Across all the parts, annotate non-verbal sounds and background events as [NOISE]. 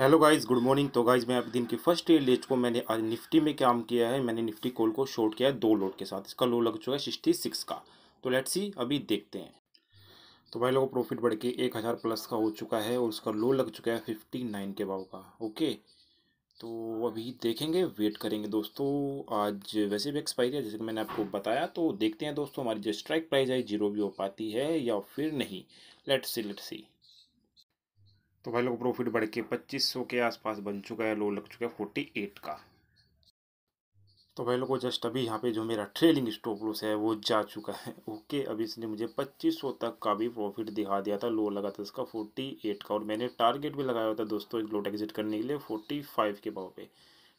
hello guys good morning तो guys मैं अभी दिन की फर्स्ट ईयर लेज को मैंने आज निफ्टी में काम किया है मैंने निफ्टी कॉल को शॉर्ट किया है दो लोड के साथ इसका लो लग चुका है सिक्सटी सिक्स का तो लेट्स सी अभी देखते हैं तो भाई लोगों प्रॉफिट बढ़ के एक हज़ार प्लस का हो चुका है और उसका लो लग चुका है फिफ्टी नाइन के भाव का ओके तो अभी देखेंगे वेट करेंगे दोस्तों आज वैसे भी एक्सपायरी है जैसे कि मैंने आपको बताया तो देखते हैं दोस्तों हमारी जो स्ट्राइक प्राइस है जीरो भी हो पाती है या फिर नहीं लेट्स सी लेट्स सी तो भाई लोग प्रॉफिट बढ़ के पच्चीस सौ के आसपास बन चुका है लो लग चुका है फोर्टी एट का तो भाई लोगों जस्ट अभी यहाँ पे जो मेरा ट्रेलिंग स्टॉप लॉस है वो जा चुका है ओके अभी इसने मुझे 2500 तक का भी प्रॉफिट दिखा दिया था लो लगा था इसका 48 का और मैंने टारगेट भी लगाया हुआ था दोस्तों एक लोट एग्जिट करने के लिए 45 के भाव पे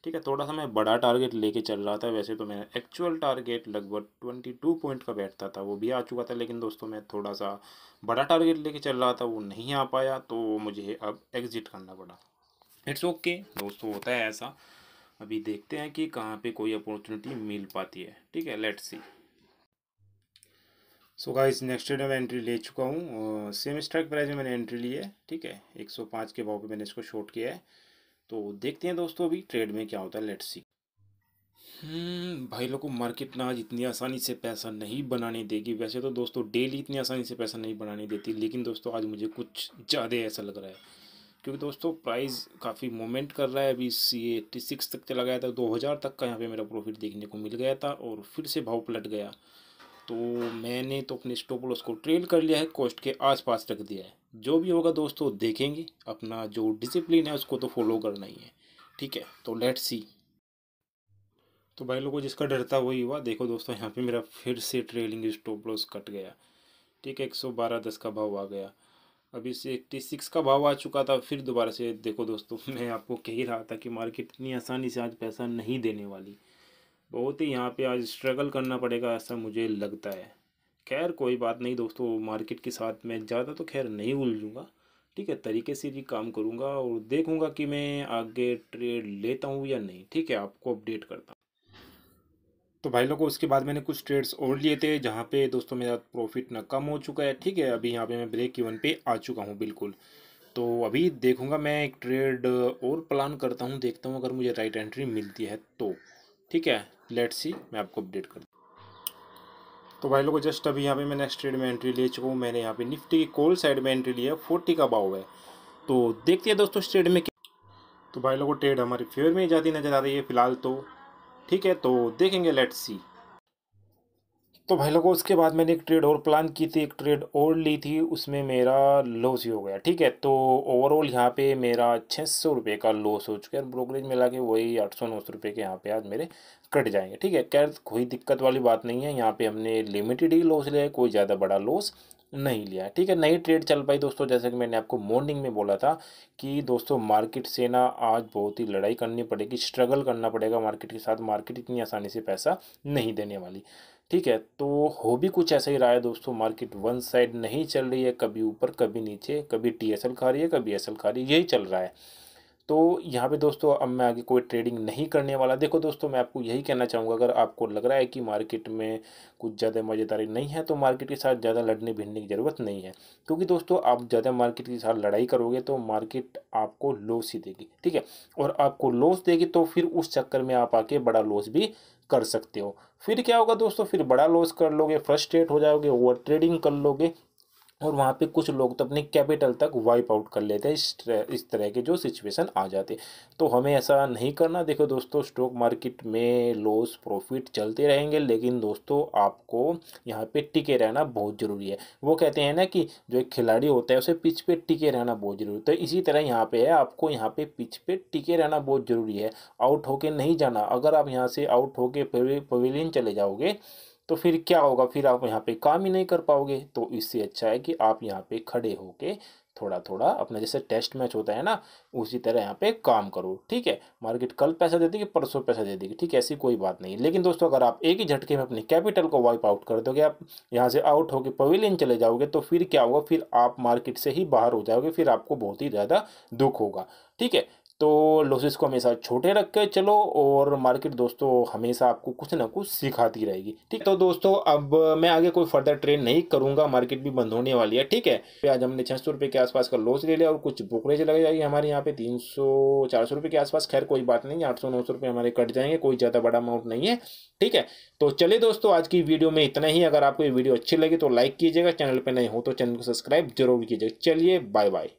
ठीक है थोड़ा सा मैं बड़ा टारगेट लेके चल रहा था वैसे तो मेरा एक्चुअल टारगेट लगभग ट्वेंटी टू पॉइंट का बैठता था वो भी आ चुका था लेकिन दोस्तों मैं थोड़ा सा बड़ा टारगेट लेके चल रहा था वो नहीं आ पाया तो मुझे अब एग्ज़िट करना पड़ा इट्स ओके okay, दोस्तों होता है ऐसा अभी देखते हैं कि कहाँ पर कोई अपॉर्चुनिटी मिल पाती है ठीक है let see so guys next day मैं एंट्री ले चुका हूँ सेम स्ट्राइक प्राइस में मैंने एंट्री ली है ठीक है 105 के भाव पे मैंने इसको शॉर्ट किया है तो देखते हैं दोस्तों अभी ट्रेड में क्या होता है लेट्स हम्म, सी भाई लोग को मार्केट ना आज इतनी आसानी से पैसा नहीं बनाने देगी वैसे तो दोस्तों डेली इतनी आसानी से पैसा नहीं बनाने देती लेकिन दोस्तों आज मुझे कुछ ज़्यादा ऐसा लग रहा है क्योंकि दोस्तों प्राइस काफ़ी मोमेंट कर रहा है अभी सी एट्टी सिक्स तक चला तो गया था दो हज़ार तक का यहाँ पे मेरा प्रॉफिट देखने को मिल गया था और फिर से भाव पलट गया तो मैंने तो अपने स्टॉप लॉस को ट्रेल कर लिया है कॉस्ट के आसपास रख दिया है जो भी होगा दोस्तों देखेंगे अपना जो डिसिप्लिन है उसको तो फॉलो करना ही है ठीक है तो लेट सी तो भाई लोगों जिसका डर था वही हुआ देखो दोस्तों यहाँ पे मेरा फिर से ट्रेलिंग स्टॉप लॉस कट गया ठीक है एक सौ बारह दस का भाव आ गया अभी से एट्टी सिक्स का भाव आ चुका था फिर दोबारा से देखो दोस्तों [LAUGHS] मैं आपको कह ही रहा था कि मार्केट इतनी आसानी से आज पैसा नहीं देने वाली बहुत ही यहाँ पे आज स्ट्रगल करना पड़ेगा ऐसा मुझे लगता है खैर कोई बात नहीं दोस्तों मार्केट के साथ मैं ज़्यादा तो खैर नहीं उलझूँगा ठीक है तरीके से भी काम करूँगा और देखूँगा कि मैं आगे ट्रेड लेता हूँ या नहीं ठीक है आपको अपडेट करता हूँ तो भाई लोगों उसके बाद मैंने कुछ ट्रेड्स और लिए थे जहाँ पे दोस्तों मेरा प्रॉफिट ना कम हो चुका है ठीक है अभी यहाँ पे मैं ब्रेक इवन पे आ चुका हूँ बिल्कुल तो अभी देखूँगा मैं एक ट्रेड और प्लान करता हूँ देखता हूँ अगर मुझे राइट एंट्री मिलती है तो ठीक है लेट सी मैं आपको अपडेट कर दूँ तो भाई लोगों जस्ट अभी यहाँ पे मैं नेक्स्ट ट्रेड में एंट्री ले चुका हूँ मैंने यहाँ पे निफ्टी की कोल साइड में एंट्री लिया है फोर्टी का भाव है तो देखते हैं दोस्तों ट्रेड में क्या तो भाई लोगों ट्रेड हमारे फेवर में जाती नज़र आ रही है फिलहाल तो ठीक है तो देखेंगे लेट्स सी तो भाई लोगों उसके बाद मैंने एक ट्रेड और प्लान की थी एक ट्रेड और ली थी उसमें मेरा लॉस ही हो गया ठीक है तो ओवरऑल यहाँ पे मेरा छः सौ रुपये का लॉस हो चुका है ब्रोकरेज मिला के वही आठ सौ नौ सौ रुपये के यहाँ पे आज मेरे कट जाएंगे ठीक है खैर कोई दिक्कत वाली बात नहीं है यहाँ पर हमने लिमिटेड ही लॉस लिया कोई ज़्यादा बड़ा लॉस नहीं लिया है ठीक है नई ट्रेड चल पाई दोस्तों जैसे कि मैंने आपको मॉर्निंग में बोला था कि दोस्तों मार्केट से ना आज बहुत ही लड़ाई करनी पड़ेगी स्ट्रगल करना पड़ेगा मार्केट के साथ मार्केट इतनी आसानी से पैसा नहीं देने वाली ठीक है तो हो भी कुछ ऐसा ही रहा है दोस्तों मार्केट वन साइड नहीं चल रही है कभी ऊपर कभी नीचे कभी टी खा रही है कभी एस खा रही है यही चल रहा है तो यहाँ पे दोस्तों अब मैं आगे कोई ट्रेडिंग नहीं करने वाला देखो दोस्तों मैं आपको यही कहना चाहूँगा अगर आपको लग रहा है कि मार्केट में कुछ ज़्यादा मज़ेदारी नहीं है तो मार्केट के साथ ज़्यादा लड़ने भिड़ने की ज़रूरत नहीं है क्योंकि दोस्तों आप ज़्यादा मार्केट के साथ लड़ाई करोगे तो मार्केट आपको लॉस ही देगी ठीक है और आपको लॉस देगी तो फिर उस चक्कर में आप आके बड़ा लॉस भी कर सकते हो फिर क्या होगा दोस्तों फिर बड़ा लॉस कर लोगे फ्रस्ट्रेट हो जाओगे ओवर ट्रेडिंग कर लोगे और वहाँ पे कुछ लोग तो अपने कैपिटल तक वाइप आउट कर लेते हैं इस तरह इस तरह के जो सिचुएशन आ जाते तो हमें ऐसा नहीं करना देखो दोस्तों स्टॉक मार्केट में लॉस प्रॉफिट चलते रहेंगे लेकिन दोस्तों आपको यहाँ पे टिके रहना बहुत ज़रूरी है वो कहते हैं ना कि जो एक खिलाड़ी होता है उसे पिच पे टिके रहना बहुत ज़रूरी तो इसी तरह यहाँ पे है आपको यहाँ पे पिच पे टिके रहना बहुत ज़रूरी है आउट होके नहीं जाना अगर आप यहाँ से आउट होके पवेलियन चले जाओगे तो फिर क्या होगा फिर आप यहाँ पे काम ही नहीं कर पाओगे तो इससे अच्छा है कि आप यहाँ पे खड़े होके थोड़ा थोड़ा अपना जैसे टेस्ट मैच होता है ना उसी तरह यहाँ पे काम करो ठीक है मार्केट कल पैसा दे देगी परसों पैसा दे देगी ठीक है ऐसी कोई बात नहीं लेकिन दोस्तों अगर आप एक ही झटके में अपने कैपिटल को वाइप आउट कर दोगे आप यहाँ से आउट होकर पवेलियन चले जाओगे तो फिर क्या होगा फिर आप मार्केट से ही बाहर हो जाओगे फिर आपको बहुत ही ज़्यादा दुख होगा ठीक है तो लॉसेस को हमेशा छोटे रख के चलो और मार्केट दोस्तों हमेशा आपको कुछ ना कुछ सिखाती रहेगी ठीक तो दोस्तों अब मैं आगे कोई फर्दर ट्रेड नहीं करूंगा मार्केट भी बंद होने वाली है ठीक है आज हमने छः सौ के आसपास का लॉस ले लिया और कुछ ब्रोकरेज लग जाएगी हमारे यहाँ पे तीन सौ चार सौ के आसपास खैर कोई बात नहीं आठ सौ नौ सौ हमारे कट जाएंगे कोई ज़्यादा बड़ा अमाउंट नहीं है ठीक है तो चलिए दोस्तों आज की वीडियो में इतना ही अगर आपको ये वीडियो अच्छी लगी तो लाइक कीजिएगा चैनल पर नहीं हो तो चैनल को सब्सक्राइब जरूर कीजिएगा चलिए बाय बाय